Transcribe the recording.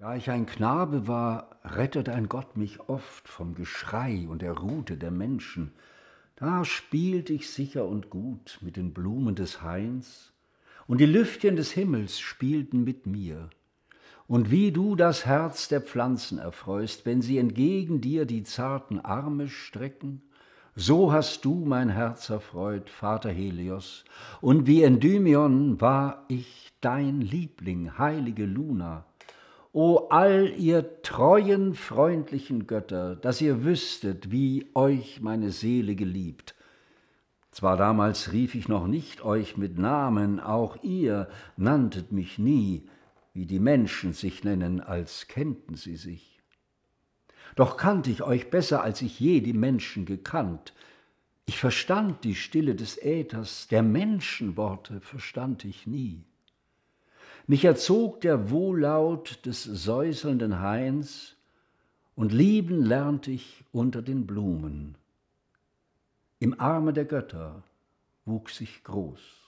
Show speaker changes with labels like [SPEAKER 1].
[SPEAKER 1] Da ich ein Knabe war, rettet ein
[SPEAKER 2] Gott mich oft vom Geschrei und der Rute der Menschen. Da spielt ich sicher und gut mit den Blumen des Hains, und die Lüftchen des Himmels spielten mit mir. Und wie du das Herz der Pflanzen erfreust, wenn sie entgegen dir die zarten Arme strecken, so hast du mein Herz erfreut, Vater Helios, und wie Endymion war ich dein Liebling, heilige Luna. O all ihr treuen, freundlichen Götter, dass ihr wüsstet, wie euch meine Seele geliebt. Zwar damals rief ich noch nicht euch mit Namen, auch ihr nanntet mich nie, wie die Menschen sich nennen, als kennten sie sich. Doch kannte ich euch besser, als ich je die Menschen gekannt. Ich verstand die Stille des Äthers, der Menschenworte verstand ich nie. Mich erzog der Wohllaut des säuselnden Hains, und lieben lernt ich unter den Blumen. Im Arme der Götter
[SPEAKER 1] wuchs ich groß.